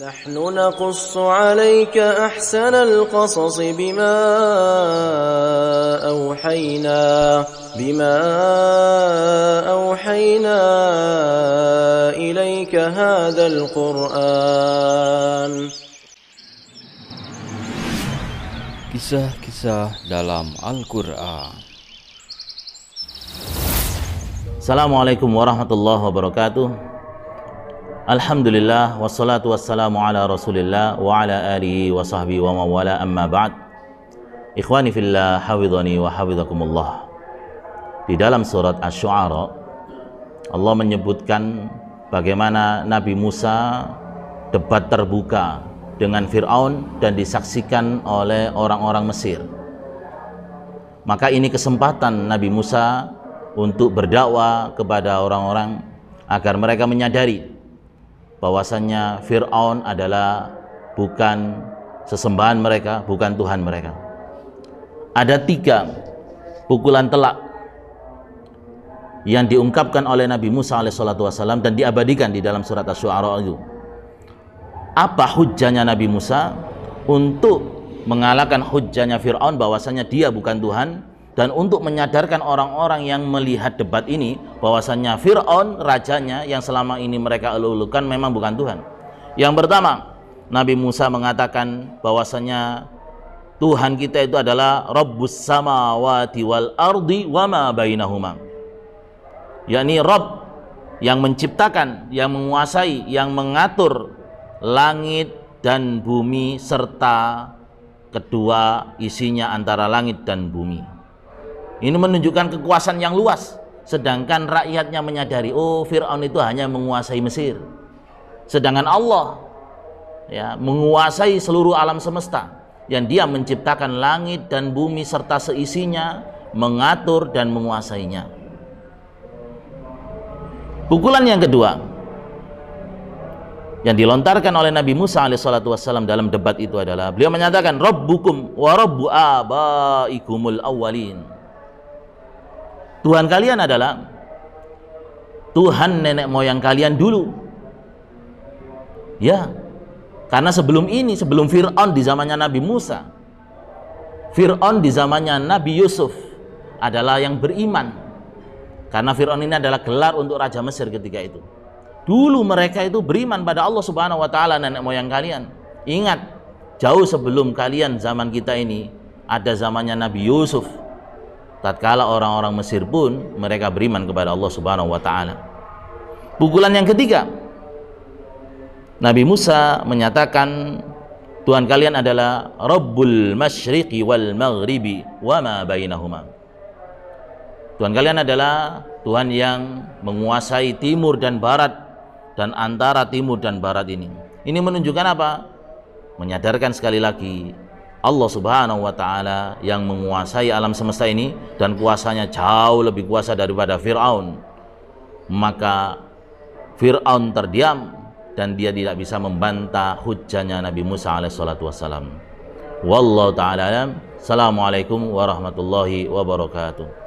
نحن نقص عليك احسن القصص بما اوحينا بما اوحينا اليك هذا القران Kisah-kisah dalam Al-Quran Assalamualaikum warahmatullahi wabarakatuh Alhamdulillah wassalatu wassalamu ala Rasulillah wa ala alihi wa sahbihi wa mawala amma ba'd. Ikhwani fillah, wa hafizakumullah. Di dalam surat Asy-Syu'ara Allah menyebutkan bagaimana Nabi Musa debat terbuka dengan Firaun dan disaksikan oleh orang-orang Mesir. Maka ini kesempatan Nabi Musa untuk berdakwah kepada orang-orang agar mereka menyadari bahwasannya Fir'aun adalah bukan sesembahan mereka, bukan Tuhan mereka. Ada tiga pukulan telak yang diungkapkan oleh Nabi Musa alaihissalam dan diabadikan di dalam surat Asy-Syu'ara itu. Apa hujjahnya Nabi Musa untuk mengalahkan hujjahnya Fir'aun bahwasanya dia bukan Tuhan dan untuk menyadarkan orang-orang yang melihat debat ini bahwasannya Fir'aun rajanya yang selama ini mereka elulukan memang bukan Tuhan yang pertama Nabi Musa mengatakan bahwasanya Tuhan kita itu adalah Rabbus samawati wal ardi wa ma bainahuma yakni Rabb yang menciptakan, yang menguasai, yang mengatur langit dan bumi serta kedua isinya antara langit dan bumi ini menunjukkan kekuasaan yang luas. Sedangkan rakyatnya menyadari, oh Fir'aun itu hanya menguasai Mesir. Sedangkan Allah ya, menguasai seluruh alam semesta. Yang dia menciptakan langit dan bumi serta seisinya, mengatur dan menguasainya. Pukulan yang kedua yang dilontarkan oleh Nabi Musa alaihissalatu wassalam dalam debat itu adalah beliau menyatakan Rabbukum wa Rabbu abaikumul awwalin Tuhan kalian adalah Tuhan nenek moyang kalian dulu. Ya. Karena sebelum ini, sebelum Fir'aun di zamannya Nabi Musa, Fir'aun di zamannya Nabi Yusuf adalah yang beriman. Karena Fir'aun ini adalah gelar untuk Raja Mesir ketika itu. Dulu mereka itu beriman pada Allah Subhanahu wa taala nenek moyang kalian. Ingat, jauh sebelum kalian zaman kita ini ada zamannya Nabi Yusuf, tatkala orang-orang Mesir pun mereka beriman kepada Allah Subhanahu wa taala. Pukulan yang ketiga. Nabi Musa menyatakan Tuhan kalian adalah Rabbul Masyriqi wal Maghribi wa ma bainahuma. Tuhan kalian adalah Tuhan yang menguasai timur dan barat dan antara timur dan barat ini. Ini menunjukkan apa? Menyadarkan sekali lagi Allah Subhanahu wa taala yang menguasai alam semesta ini dan kuasanya jauh lebih kuasa daripada Firaun. Maka Firaun terdiam dan dia tidak bisa membantah hujannya Nabi Musa salatu wassalam. Wallahu taala alam. Assalamualaikum warahmatullahi wabarakatuh.